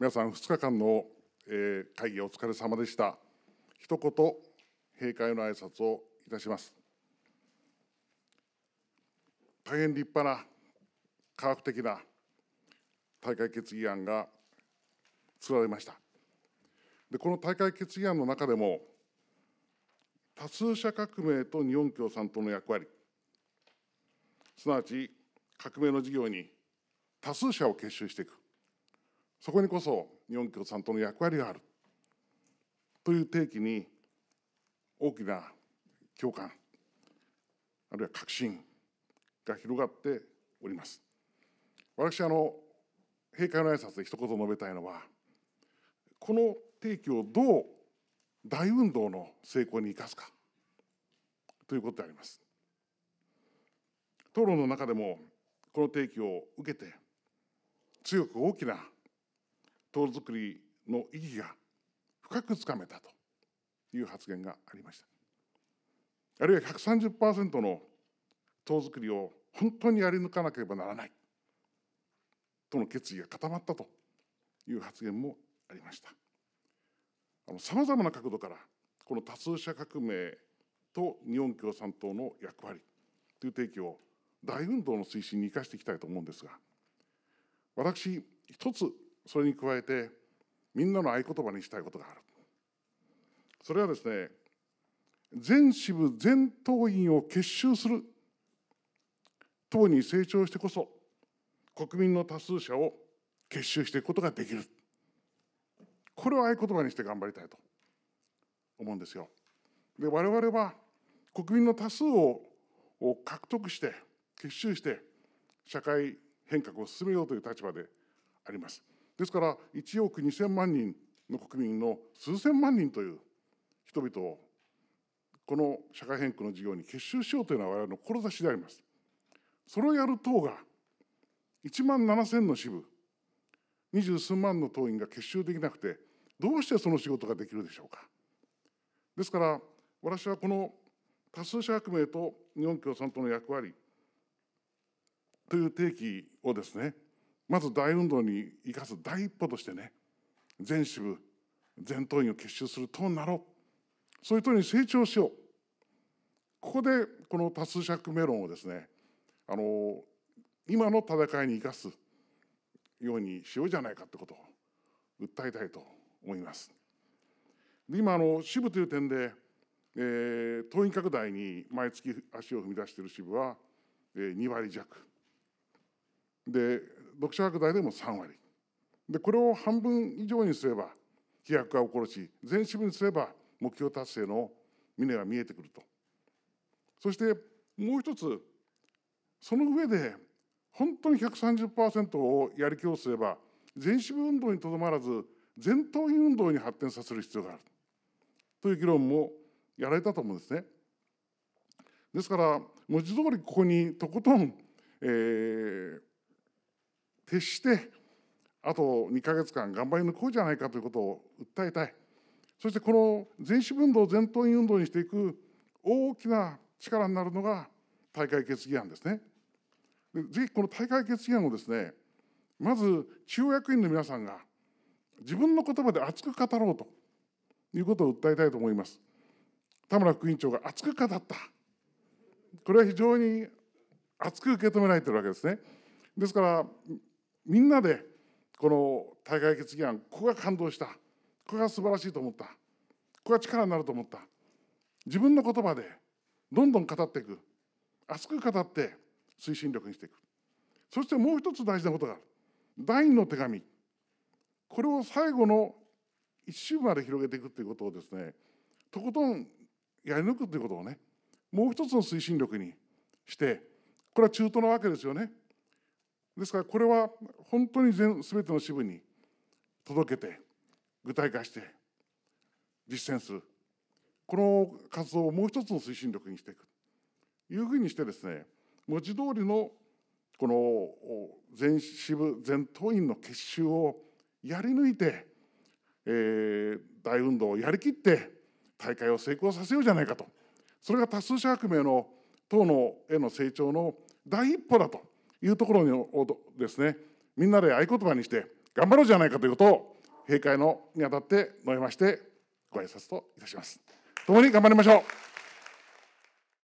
皆さん2日間の、会議お疲れ様でした一言閉会の挨拶をいたします大変立派な科学的な大会決議案が作られましたでこの大会決議案の中でも多数者革命と日本共産党の役割すなわち革命の事業に多数者を結集していくそこにこそ日本共産党の役割があるという提起に大きな共感あるいは確信が広がっております私あの閉会の挨拶で一言述べたいのはこの提起をどう大運動の成功に生かすかということであります討論の中でもこの提起を受けて強く大きな党づくりの意義が深くつかめたという発言がありました。あるいは130%の党づくりを本当にやり抜かなければならないとの決意が固まったという発言もありました。さまざまな角度からこの多数者革命と日本共産党の役割という提起を大運動の推進に生かしていきたいと思うんですが私一つそれに加えてみんなの合言葉にしたいことがあるそれはですね全支部全党員を結集する党に成長してこそ国民の多数者を結集していくことができるこれを合言葉にして頑張りたいと思うんですよ。で我々は国民の多数を獲得して結集して社会変革を進めようという立場であります。ですから1億2000万人の国民の数千万人という人々をこの社会変革の事業に結集しようというのは我々の志であります。それをやる党が1万7000の支部二十数万の党員が結集できなくてどうしてその仕事ができるでしょうか。ですから私はこの多数者革命と日本共産党の役割という定起をですねまず大運動に生かす第一歩としてね全支部全党員を結集する党になろうそういう党に成長しようここでこの多数尺メロンをですねあの今の戦いに生かすようにしようじゃないかってことを訴えたいと思います。で今あの支部という点で、えー、党員拡大に毎月足を踏み出している支部は、えー、2割弱で読者拡大でも3割でこれを半分以上にすれば飛躍が起こるし全支部にすれば目標達成の峰が見えてくるとそしてもう一つその上で本当に130%をやりきろうすれば全支部運動にとどまらず全党員運動に発展させる必要があるという議論もやられたと思うんですね。ですから文字通りここにとことん、えー、徹してあと2か月間頑張り抜こうじゃないかということを訴えたいそしてこの全市運動を全党員運動にしていく大きな力になるのが大会決議案ですねでぜひこの大会決議案をですねまず中央役員の皆さんが自分の言葉で熱く語ろうということを訴えたいと思います田村副委員長が熱く語ったこれは非常に熱く受け止められているわけですねですからみんなでこの大会決議案ここが感動したここが素晴らしいと思ったここが力になると思った自分の言葉でどんどん語っていく熱く語って推進力にしていくそしてもう一つ大事なことがある第二の手紙これを最後の一周まで広げていくということをですねとことんやり抜くということをねもう一つの推進力にしてこれは中東なわけですよねですからこれは本当に全全ての支部に届けて具体化して実践するこの活動をもう一つの推進力にしていくというふうにしてですね文字通りのこの全支部全党員の結集をやり抜いて、えー、大運動をやりきって大会を成功させようじゃないかとそれが多数者革命の党のへの成長の第一歩だというところをですねみんなで合言葉にして頑張ろうじゃないかということを閉会のにあたって述べましてご挨拶といたします。共に頑張りましょう